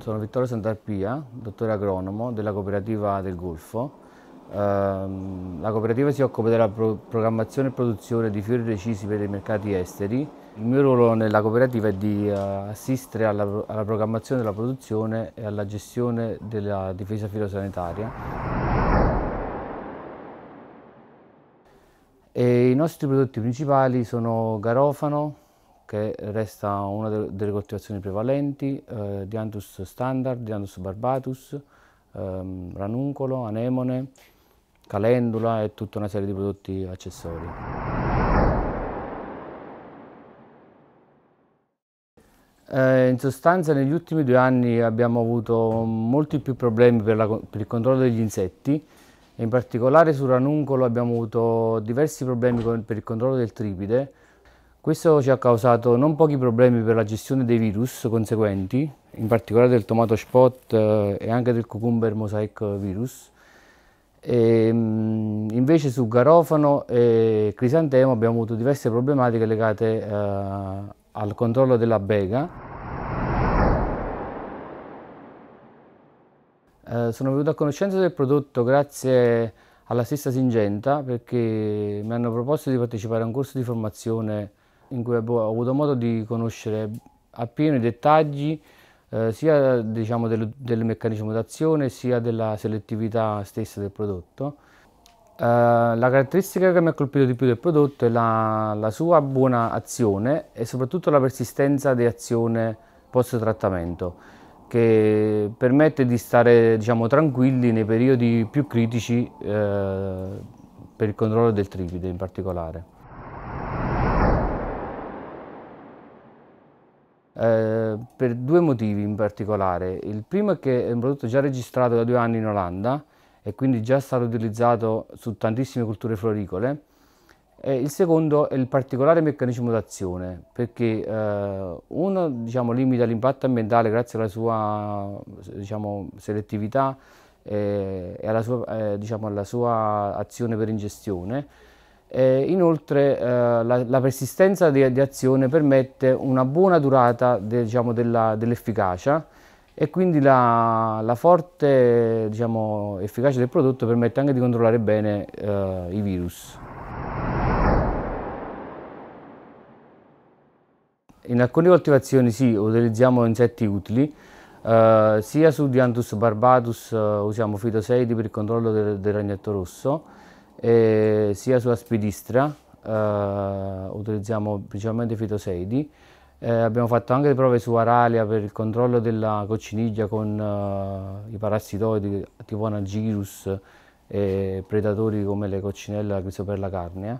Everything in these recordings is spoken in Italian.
Sono Vittorio Santarpia, dottore agronomo della cooperativa del Golfo. Ehm, la cooperativa si occupa della programmazione e produzione di fiori recisi per i mercati esteri. Il mio ruolo nella cooperativa è di eh, assistere alla, alla programmazione della produzione e alla gestione della difesa filosanitaria. E I nostri prodotti principali sono garofano, che resta una delle coltivazioni prevalenti, eh, Dianthus standard, Dianthus barbatus, ehm, ranuncolo, anemone, calendula e tutta una serie di prodotti accessori. Eh, in sostanza negli ultimi due anni abbiamo avuto molti più problemi per, la, per il controllo degli insetti, in particolare sul ranuncolo abbiamo avuto diversi problemi con, per il controllo del tripide, questo ci ha causato non pochi problemi per la gestione dei virus conseguenti, in particolare del tomato spot eh, e anche del cucumber mosaic virus. E, ehm, invece su garofano e crisantemo abbiamo avuto diverse problematiche legate eh, al controllo della bega. Eh, sono venuto a conoscenza del prodotto grazie alla stessa Singenta perché mi hanno proposto di partecipare a un corso di formazione in cui boh, ho avuto modo di conoscere appieno i dettagli eh, sia diciamo, del, del, meccanismo d'azione sia della selettività stessa del prodotto. Eh, la caratteristica che mi ha colpito di più del prodotto è la, la sua buona azione e soprattutto la persistenza di azione post trattamento che permette di stare diciamo, tranquilli nei periodi più critici eh, per il controllo del tripide in particolare. Eh, per due motivi in particolare. Il primo è che è un prodotto già registrato da due anni in Olanda e quindi già stato utilizzato su tantissime culture floricole. E il secondo è il particolare meccanismo d'azione, perché eh, uno diciamo, limita l'impatto ambientale grazie alla sua diciamo, selettività e alla sua, eh, diciamo, alla sua azione per ingestione eh, inoltre eh, la, la, persistenza di, di, azione permette una buona durata de, diciamo, dell'efficacia e quindi la, la forte diciamo, efficacia del prodotto permette anche di controllare bene eh, i virus. In alcune coltivazioni sì, utilizziamo insetti utili, eh, sia su Dianthus barbatus eh, usiamo fitoseidi per il controllo del, del ragnetto rosso, e sia su aspidistra eh, utilizziamo principalmente fitoseidi. Eh, abbiamo fatto anche prove su Aralia per il controllo della cocciniglia con eh, i parassitoidi tipo Anagirus e predatori come le coccinelle e la crisoperla carnea.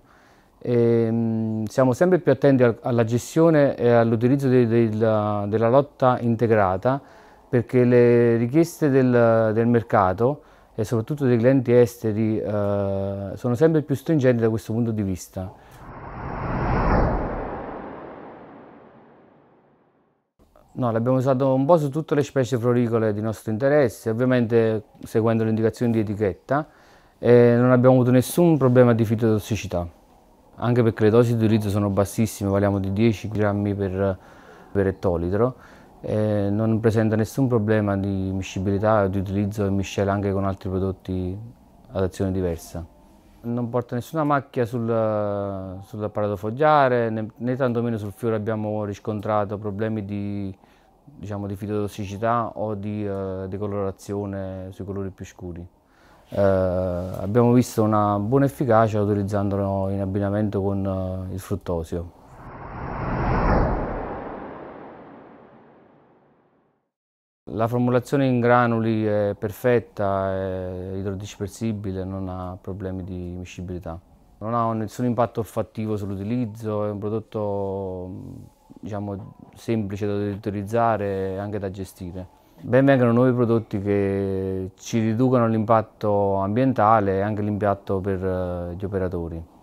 E, ehm, mh, siamo sempre più attenti al, alla gestione e all'utilizzo de, de, de, della lotta integrata perché le richieste del, del mercato e soprattutto dei clienti esteri eh, sono sempre più stringenti da questo punto di vista. No, l'abbiamo usato un po' su tutte le specie floricole di nostro interesse, ovviamente seguendo le indicazioni di etichetta e non abbiamo avuto nessun problema di fitotossicità, anche perché le dosi di utilizzo sono bassissime, parliamo di 10 grammi per, per ettolitro eh, non presenta nessun problema di miscibilità o di utilizzo in miscela anche con altri prodotti ad azione diversa. Non porta nessuna macchia sul, sull'apparato foggiare, né, né tantomeno sul fiore abbiamo riscontrato problemi di, diciamo, di fitotossicità o di eh, decolorazione sui colori più scuri. Eh, abbiamo visto una buona efficacia utilizzandolo in abbinamento con eh, il fruttosio. La formulazione in granuli è perfetta, è idrodispersibile, non ha problemi di miscibilità. Non ha nessun impatto olfattivo sull'utilizzo, è un prodotto diciamo, semplice da utilizzare e anche da gestire. Ben vengano nuovi prodotti che ci riducono l'impatto ambientale e anche l'impatto per eh, gli operatori.